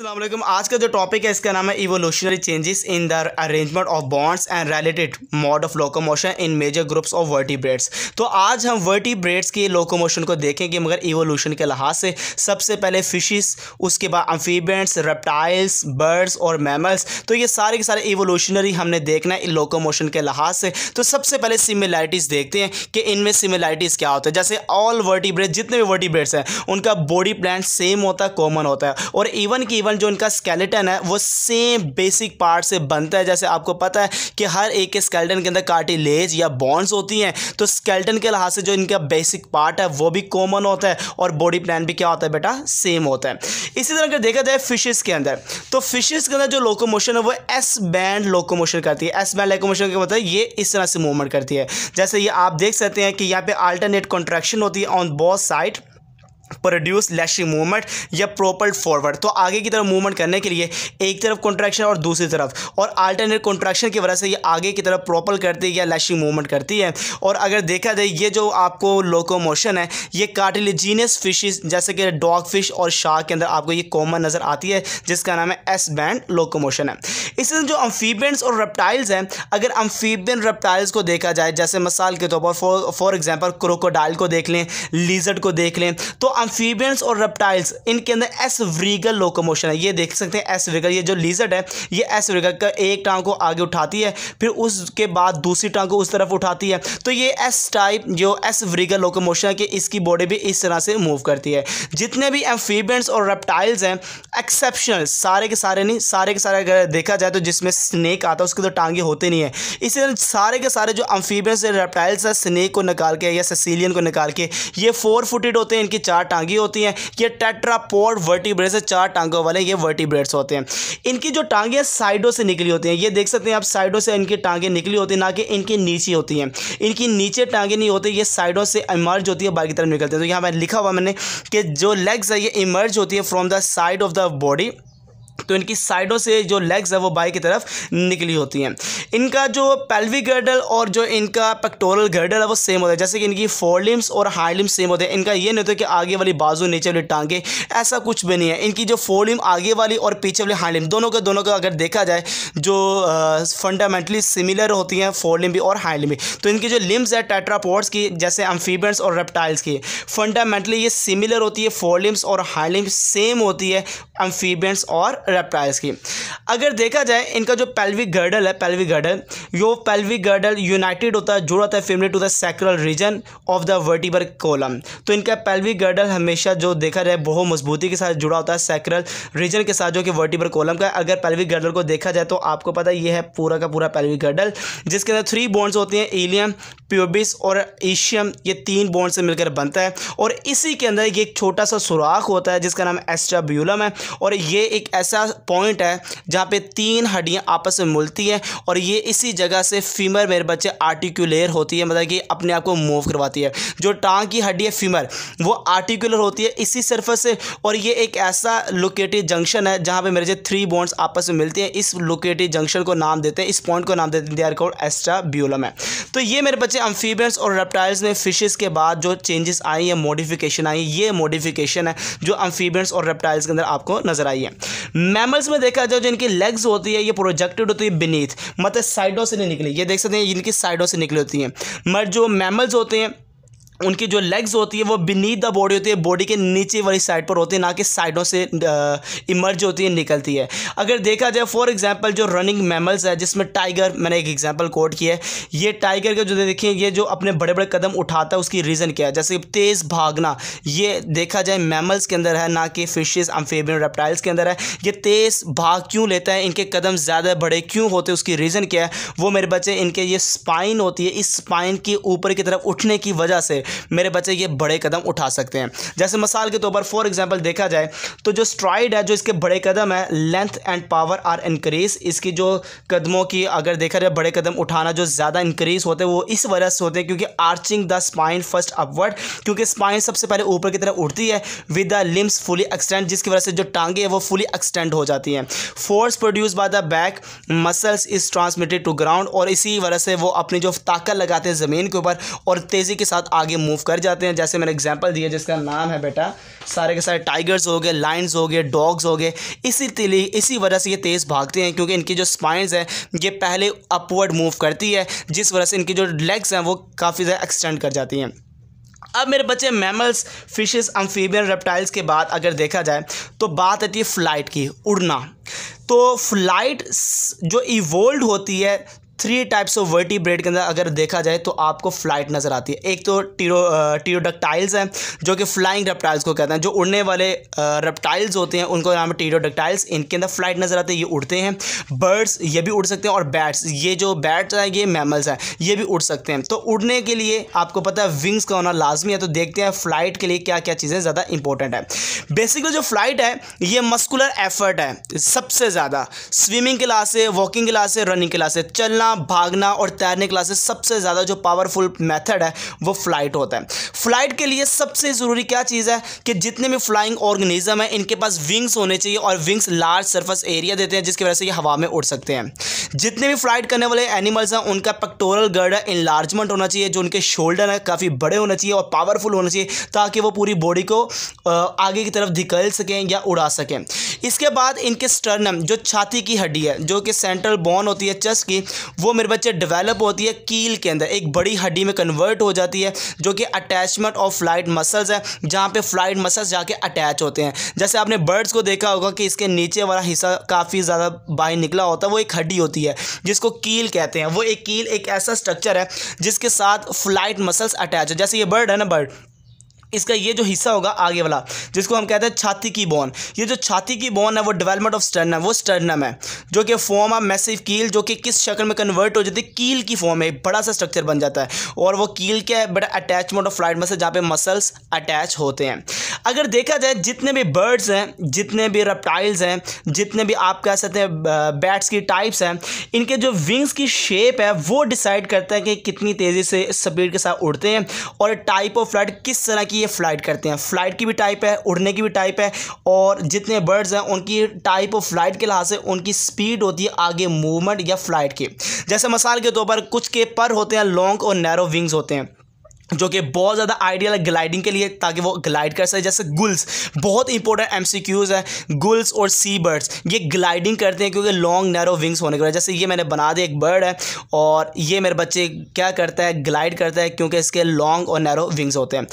असलम आज का जो टॉपिक है इसका नाम है evolutionary changes in the arrangement of bonds and related mode of locomotion in major groups of breads तो आज हम वर्टिब्रेड्स के लोकोमोशन को देखेंगे मगर इवोल्यूशन के लिहाज से सबसे पहले फिशिज़ उसके बाद अम्फीबेंट्स रेप्टाइल्स बर्ड्स और मैमल्स तो ये सारे के सारे इवोल्यूशनरी हमने देखना है लोकोमोशन के लिहाज से तो सबसे पहले सिमिलैरिटीज़ देखते हैं कि इनमें सिमिलैरिटीज़ क्या होता है जैसे ऑल ब्रेड जितने भी ब्रेड्स हैं उनका बॉडी प्लान सेम होता है कॉमन होता है और इवन की केवल जो इनका स्केलेटन है वो सेम बेसिक पार्ट से बनता है जैसे आपको पता है कि हर एक के स्केलेटन के अंदर कार्टिलेज या बॉन्ड्स होती हैं तो स्केलेटन के लिहाज से जो इनका बेसिक पार्ट है वो भी कॉमन होता है और बॉडी प्लान भी क्या होता है बेटा सेम होता है इसी तरह अगर देखा जाए फिशेज़ के अंदर तो फिशेज़ के अंदर जो लोकोमोशन है वो एस बैंड लोकोमोशन करती है एस बैंड लोकोमोशन का मतलब ये इस तरह से मूवमेंट करती है जैसे ये आप देख सकते हैं कि यहाँ पे अल्टरनेट कॉन्ट्रैक्शन होती है on both side produce lashing movement या प्रोपल्ड फॉरवर्ड तो आगे की तरफ मूवमेंट करने के लिए एक तरफ कॉन्ट्रैक्शन और दूसरी तरफ और अल्टरनेट कॉन्ट्रैक्शन की वजह से ये आगे की तरफ प्रोपल करती है या लैशिंग मूवमेंट करती है और अगर देखा जाए ये जो आपको लोकोमोशन है ये कार्टिलेजीनियस फिशेज जैसे कि डॉग फिश और शार्क के अंदर आपको ये कॉमन नज़र आती है जिसका नाम है एस बैंड लोकोमोशन है इसी जो अम्फीबेंट्स और रेप्टाइल्स हैं अगर अम्फीबियन रेप्टाइल्स को देखा जाए जैसे मिसाल के तौर पर फॉर एग्जाम्पल क्रोकोडाइल को देख लें लीजर्ड को देख लें तो एम्फीबियंस और रेप्टाइल्स इनके अंदर एस व्रीगल लोकोमोशन है ये देख सकते हैं एस व्रीगल ये जो लीजर्ड है ये एस व्रीगल का एक टांग को आगे उठाती है फिर उसके बाद दूसरी टांग को उस तरफ उठाती है तो ये एस टाइप जो एस व्रीगल लोकोमोशन है कि इसकी बॉडी भी इस तरह से मूव करती है जितने भी एम्फीबियंस और रेप्टाइल्स हैं एक्सेप्शनल सारे के सारे नहीं सारे के सारे अगर देखा जाए तो जिसमें स्नेक आता है उसके तो टांगे होते नहीं है इसी तरह सारे के सारे जो एम्फीबियंस रेप्टाइल्स है स्नेक को निकाल के या ससीलियन को निकाल के ये फोर फुटेड होते हैं इनकी चार टांगी होती हैं ये टेट्रापोड वर्टिब्रेट से चार टांगों वाले ये वर्टिब्रेट्स होते हैं इनकी जो टांगें साइडों से निकली होती हैं ये देख सकते हैं आप साइडों से इनकी टांगें निकली होती हैं ना कि इनकी नीचे होती हैं इनकी नीचे टांगे नहीं होती ये साइडों से इमर्ज होती है बाकी तरफ निकलती है तो यहाँ पर लिखा हुआ मैंने कि जो लेग्स है ये इमर्ज होती है from the side of the body तो इनकी साइडों से जो लेग्स है वो बाई की तरफ निकली होती हैं इनका जो पेल्विक गर्डल और जो इनका पेक्टोरल गर्डल है वो सेम होता है जैसे कि इनकी फोर लिम्स और हाइडलिम्स लिम्स सेम होते हैं इनका ये नहीं होता कि आगे वाली बाजू नीचे वाली टांगे ऐसा कुछ भी नहीं है इनकी जो फोर लिम आगे वाली और पीछे वाली हाइडलिम लिम दोनों का दोनों का अगर देखा जाए जो फंडामेंटली सिमिलर होती हैं फोर लिम भी और हाइडलिम लिम भी तो इनकी जो लिम्स है टेट्रापोर्ट्स की जैसे अम्फीबियंस और रेप्टाइल्स की फंडामेंटली ये सिमिलर होती है फोर लिम्स और हाइडलिम्स लिम्स सेम होती है अम्फीबियंस और रेप्टाइल्स की अगर देखा जाए इनका जो पेल्विक गर्डल है पेल्विक गर्डल यो पेल्विक गर्डल यूनाइटेड होता है जुड़ा होता है फेमरेट to the sacral region of the vertebral column तो इनका पेल्विक गर्डल हमेशा जो देखा जाए बहुत मजबूती के साथ जुड़ा होता है सेक्रल रीजन के साथ जो कि वर्टिबर कोलम का अगर पेल्विक गर्डल को देखा जाए तो आपको पता ये है पूरा का पूरा पेल्विक गर्डल जिसके अंदर थ्री बोन्स होते हैं एलियम प्योबिस और ईशियम ये तीन बोन्स से मिलकर बनता है और इसी के अंदर एक छोटा सा सुराख होता है जिसका नाम एस्ट्राब्यूलम है और ये एक ऐसा ऐसा पॉइंट है जहाँ पे तीन हड्डियाँ आपस में मिलती हैं और ये इसी जगह से फीमर मेरे बच्चे आर्टिकुलर होती है मतलब कि अपने आप को मूव करवाती है जो टांग की हड्डी है फीमर वो आर्टिकुलर होती है इसी सरफेस से और ये एक ऐसा लोकेटिव जंक्शन है जहाँ पे मेरे बच्चे थ्री बोन्स आपस में मिलती हैं इस लोकेटिव जंक्शन को नाम देते हैं इस पॉइंट को नाम देते हैं दे आर एस्ट्रा ब्यूलम है तो ये मेरे बच्चे अम्फीबियंस और रेप्टाइल्स में फिशेज के बाद जो चेंजेस आई हैं मॉडिफिकेशन आई ये मॉडिफिकेशन है जो अम्फीबियंस और रेप्टाइल्स के अंदर आपको नजर आई है मैमल्स में देखा जाए जो इनकी लेग्स होती है ये प्रोजेक्टेड होती है बीनीथ मतलब साइडों से नहीं निकली ये देख सकते हैं इनकी साइडों से निकली होती हैं मगर जो मैमल्स होते हैं उनकी जो लेग्स होती है वो बीनीथ द बॉडी होती है बॉडी के नीचे वाली साइड पर होती है ना कि साइडों से इमर्ज होती है निकलती है अगर देखा जाए फॉर एग्जांपल जो रनिंग मैमल्स है जिसमें टाइगर मैंने एक एग्जांपल कोट किया है ये टाइगर का जो देखिए ये जो अपने बड़े बड़े कदम उठाता है उसकी रीज़न क्या है जैसे तेज़ भागना ये देखा जाए मैमल्स के अंदर है ना कि फिशेज़ अम्फेबियन रेप्टाइल्स के अंदर है ये तेज़ भाग क्यों लेता है इनके कदम ज़्यादा बड़े क्यों होते उसकी रीज़न क्या है वो मेरे बच्चे इनके ये स्पाइन होती है इस स्पाइन के ऊपर की तरफ उठने की वजह से मेरे बच्चे ये बड़े कदम उठा सकते हैं जैसे मिसाल के तौर पर फॉर एग्जाम्पल देखा जाए तो जो स्ट्राइड है जो इसके बड़े कदम है length and power are increase इसकी जो कदमों की अगर देखा जाए बड़े कदम उठाना जो ज़्यादा इंक्रीज होते हैं वो इस वजह से होते हैं क्योंकि arching the spine first upward क्योंकि स्पाइन सबसे पहले ऊपर की तरफ उठती है with the limbs fully extend जिसकी वजह से जो टांगे हैं वो फुली एक्सटेंड हो जाती हैं force produce by the back muscles is transmitted to ground और इसी वजह से वो अपनी जो ताकत लगाते हैं ज़मीन के ऊपर और तेज़ी के साथ आगे मूव कर जाते हैं जैसे मैंने एग्जाम्पल दिया जिसका नाम है बेटा सारे के सारे टाइगर्स हो गए लाइन्स हो गए डॉग्स हो गए इसी तिली इसी वजह से ये तेज़ भागते हैं क्योंकि इनकी जो स्पाइंस हैं ये पहले अपवर्ड मूव करती है जिस वजह से इनकी जो लेग्स हैं वो काफ़ी ज़्यादा एक्सटेंड कर जाती हैं अब मेरे बच्चे मैमल्स फिशेस अम्फीबियन रेप्टाइल्स के बाद अगर देखा जाए तो बात आती है फ्लाइट की उड़ना तो फ्लाइट जो इवोल्ड होती है three types of vertebrae के अंदर अगर देखा जाए तो आपको फ्लाइट नज़र आती है एक तो टीरो टीरोडक्टाइल्स हैं जो कि फ्लाइंग रेप्टाइल्स को कहते हैं जो उड़ने वाले रेप्टाइल्स होते हैं उनको नाम है टीरोडक्टाइल्स इनके अंदर फ्लाइट नज़र आती है ये उड़ते हैं बर्ड्स ये भी उड़ सकते हैं और बैट्स ये जो बैट्स हैं ये मैमल्स हैं ये भी उड़ सकते हैं तो उड़ने के लिए आपको पता है विंग्स का होना लाजमी है तो देखते हैं फ्लाइट के लिए क्या क्या चीज़ें ज़्यादा इंपॉर्टेंट है बेसिकली जो फ्लाइट है ये मस्कुलर एफर्ट है सबसे ज़्यादा स्विमिंग क्लास है वॉकिंग क्लास है रनिंग क्लास है चलना उड़ना भागना और तैरने क्लासेस सबसे ज़्यादा जो पावरफुल मेथड है वो फ्लाइट होता है फ्लाइट के लिए सबसे ज़रूरी क्या चीज़ है कि जितने भी फ्लाइंग ऑर्गेनिज्म है इनके पास विंग्स होने चाहिए और विंग्स लार्ज सर्फस एरिया देते हैं जिसकी वजह से ये हवा में उड़ सकते हैं जितने भी फ्लाइट करने वाले एनिमल्स हैं उनका पेक्टोरल गर्ड है इन्लार्जमेंट होना चाहिए जो उनके शोल्डर है काफ़ी बड़े होना चाहिए और पावरफुल होना चाहिए ताकि वो पूरी बॉडी को आगे की तरफ धिकल सकें या उड़ा सकें इसके बाद इनके स्टर्नम जो छाती की हड्डी है जो कि सेंट्रल बोन होती है चेस्ट की वो मेरे बच्चे डेवलप होती है कील के अंदर एक बड़ी हड्डी में कन्वर्ट हो जाती है जो कि अटैचमेंट ऑफ फ्लाइट मसल्स है जहाँ पे फ्लाइट मसल्स जाके अटैच होते हैं जैसे आपने बर्ड्स को देखा होगा कि इसके नीचे वाला हिस्सा काफ़ी ज़्यादा बाहर निकला होता है वो एक हड्डी होती है जिसको कील कहते हैं वो एक कील एक ऐसा स्ट्रक्चर है जिसके साथ फ्लाइट मसल्स अटैच है जैसे ये बर्ड है ना बर्ड इसका ये जो हिस्सा होगा आगे वाला जिसको हम कहते हैं छाती की बोन ये जो छाती की बोन है वो डेवलपमेंट ऑफ स्टर्नम वो स्टर्नम है जो कि फॉर्म ऑफ मैसिव कील जो कि किस शक्ल में कन्वर्ट हो जाती है कील की फॉर्म है बड़ा सा स्ट्रक्चर बन जाता है और वो कील क्या है बड़ा अटैचमेंट ऑफ फ्लाइट मसल जहाँ पे मसल्स अटैच होते हैं अगर देखा जाए जितने भी बर्ड्स हैं जितने भी रेप्टाइल्स हैं जितने भी आप कह सकते हैं बैट्स की टाइप्स हैं इनके जो विंग्स की शेप है वो डिसाइड करता है कि कितनी तेज़ी से स्पीड के साथ उड़ते हैं और टाइप ऑफ फ्लाइट किस तरह की ये फ़्लाइट करते हैं फ़्लाइट की भी टाइप है उड़ने की भी टाइप है और जितने बर्ड्स हैं उनकी टाइप ऑफ फ्लाइट के लिहाज से उनकी स्पीड होती है आगे मूवमेंट या फ्लाइट की जैसे मसाल के तौर पर कुछ के पर होते हैं लॉन्ग और नैरो विंग्स होते हैं जो कि बहुत ज़्यादा आइडियल है ग्लाइडिंग के लिए ताकि वो ग्लाइड कर सके जैसे गुल्स बहुत इंपॉर्टेंट एम सी क्यूज़ है गुल्स और सी बर्ड्स ये ग्लाइडिंग करते हैं क्योंकि लॉन्ग नैरो विंग्स होने के वजह जैसे ये मैंने बना दिया एक बर्ड है और ये मेरे बच्चे क्या करता है ग्लाइड करता है क्योंकि इसके लॉन्ग और नैरो विंग्स होते हैं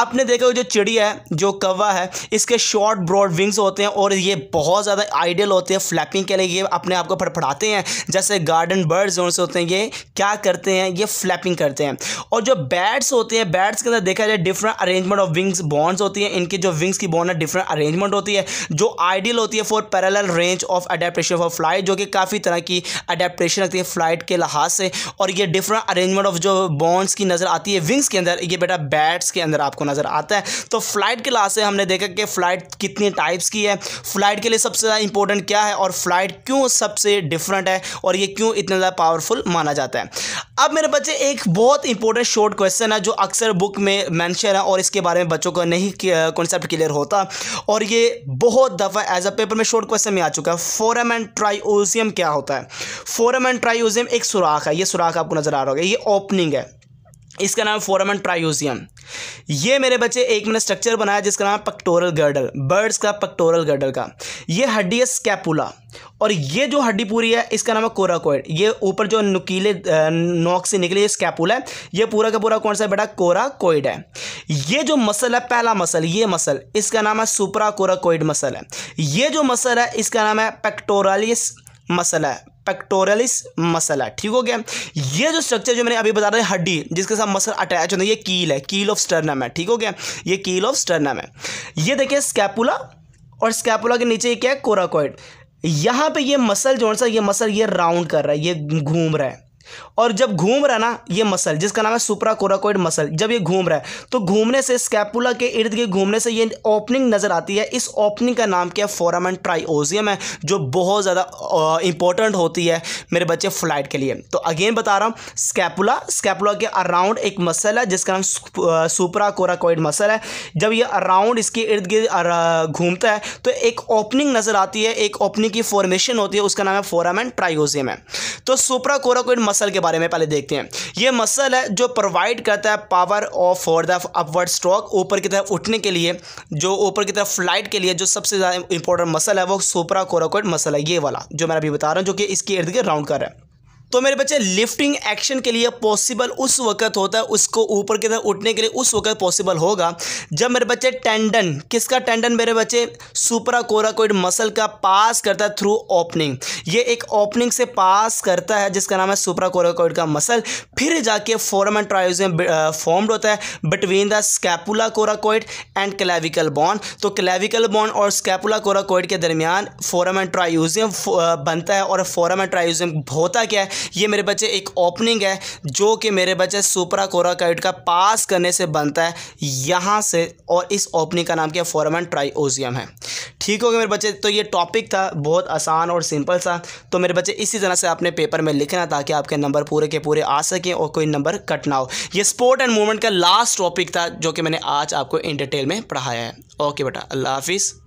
आपने देखा जो चिड़िया है जो कवा है इसके शॉर्ट ब्रॉड विंग्स होते हैं और ये बहुत ज़्यादा आइडियल होते हैं फ्लैपिंग के लिए ये अपने आप को फड़फड़ाते हैं जैसे गार्डन बर्ड्स होते हैं ये क्या करते हैं ये फ्लैपिंग करते हैं और जो बैट्स होती हैं बैट्स के अंदर देखा जाए different arrangement of wings bones होती हैं इनकी जो विंग्स की बॉन्ड है डिफरेंट अरेंजमेंट होती है जो आइडियल होती है for parallel range of adaptation for flight जो कि काफ़ी तरह की अडेप्टेशन रखती है फ्लाइट के लिहाज से और ये डिफरेंट अरेंजमेंट ऑफ जो बॉन्ड्स की नज़र आती है विंग्स के अंदर ये बेटा बैट्स के अंदर आपको नज़र आता है तो फ्लाइट के लिहाज से हमने देखा कि फ्लाइट कितनी टाइप्स की है फ्लाइट के लिए सबसे ज़्यादा इंपॉर्टेंट क्या है और फ्लाइट क्यों सबसे डिफरेंट है और ये क्यों इतना ज़्यादा पावरफुल माना जाता है अब मेरे बच्चे एक बहुत इंपॉर्टेंट शॉर्ट क्वेश्चन है जो जो अक्सर बुक में मैंशन है और इसके बारे में बच्चों को नहीं कॉन्सेप्ट क्लियर होता और ये बहुत दफ़ा एज अ पेपर में शॉर्ट क्वेश्चन में आ चुका है फोरम एंड ट्राईजियम क्या होता है फोरम एंड ट्राईजियम एक सुराख है ये सुराख आपको नज़र आ रहा होगा ये ओपनिंग है इसका नाम फोरामन ट्रायोजियम ये मेरे बच्चे एक मैंने स्ट्रक्चर बनाया जिसका नाम पक्टोरल गर्डल बर्ड्स का पक्टोरल गर्डल का ये हड्डी है स्कैपुला और ये जो हड्डी पूरी है इसका नाम है कोराकोइड ये ऊपर जो नुकीले नोक से निकले स्कैपुला है ये पूरा का पूरा कौन सा बेटा कोराकोइड है ये जो मसल है पहला मसल ये मसल इसका नाम है सुपरा कोराकोइड मसल है ये जो मसल है इसका नाम है पेक्टोरालिस मसल है पेक्टोरलिस मसल है ठीक हो गया ये जो स्ट्रक्चर जो मैंने अभी बता रहा है हड्डी जिसके साथ मसल अटैच होता है ये कील है कील ऑफ स्टर्नम है ठीक हो गया ये कील ऑफ स्टर्नम है ये देखिए स्कैपुला और स्कैपुला के नीचे क्या है कोराकॉइड यहाँ पे ये मसल जो है सा ये मसल ये राउंड कर रहा है ये घूम रहा है और जब घूम रहा है ना ये मसल जिसका नाम है सुपरा कोराकोइड मसल जब ये घूम रहा है तो घूमने से स्कैपुला के इर्द गिर्द घूमने से ये ओपनिंग नज़र आती है इस ओपनिंग का नाम क्या है फोरामन ट्राइओजियम है जो बहुत ज़्यादा इंपॉर्टेंट होती है मेरे बच्चे फ्लाइट के लिए तो अगेन बता रहा हूँ स्कैपुला स्कैपुला के अराउंड एक मसल है जिसका नाम सुपरा कोराकोइड मसल है जब ये अराउंड इसके इर्द गिर्द घूमता है तो एक ओपनिंग नज़र आती है एक ओपनिंग की फॉर्मेशन होती है उसका नाम है फोरामन ट्राइओजियम है तो सुपरा कोराकोइड मसल मसल के बारे में पहले देखते हैं ये मसल है जो प्रोवाइड करता है power of for the upward stroke ऊपर की तरफ उठने के लिए जो ऊपर की तरफ फ्लाइट के लिए जो सबसे ज़्यादा इंपॉर्टेंट मसल है वो सुपरा कोराकोइड मसल है ये वाला जो मैं अभी बता रहा हूँ जो कि इसके इर्द गिर्द राउंड कर रहा है तो मेरे बच्चे लिफ्टिंग एक्शन के लिए पॉसिबल उस वक्त होता है उसको ऊपर की तरफ उठने के लिए उस वक्त पॉसिबल होगा जब मेरे बच्चे टेंडन किसका टेंडन मेरे बच्चे सुपरा कोराकोइड मसल का पास करता है थ्रू ओपनिंग ये एक ओपनिंग से पास करता है जिसका नाम है सुपरा कोराकोइड का मसल फिर जाके फोरम एंड ट्रायोज में फॉर्म्ड होता है between the scapula coracoid and clavicle bone तो क्लेविकल बॉन्ड और स्कैपुला कोराकोइड के दरमियान फोरम एंड ट्रायूजियम बनता है और फोरम एंड ट्रायूजियम होता क्या है ये मेरे बच्चे एक ओपनिंग है जो कि मेरे बच्चे सुपरा कोराकाइट का पास करने से बनता है यहाँ से और इस ओपनिंग का नाम क्या फॉरमन ट्राईओजियम है ठीक हो गया मेरे बच्चे तो ये टॉपिक था बहुत आसान और सिंपल सा तो मेरे बच्चे इसी तरह से आपने पेपर में लिखना ताकि आपके नंबर पूरे के पूरे आ सकें और कोई नंबर कट ना हो ये स्पोर्ट एंड मूवमेंट का लास्ट टॉपिक था जो कि मैंने आज आपको इन डिटेल में पढ़ाया है ओके बेटा अल्लाह हाफिज़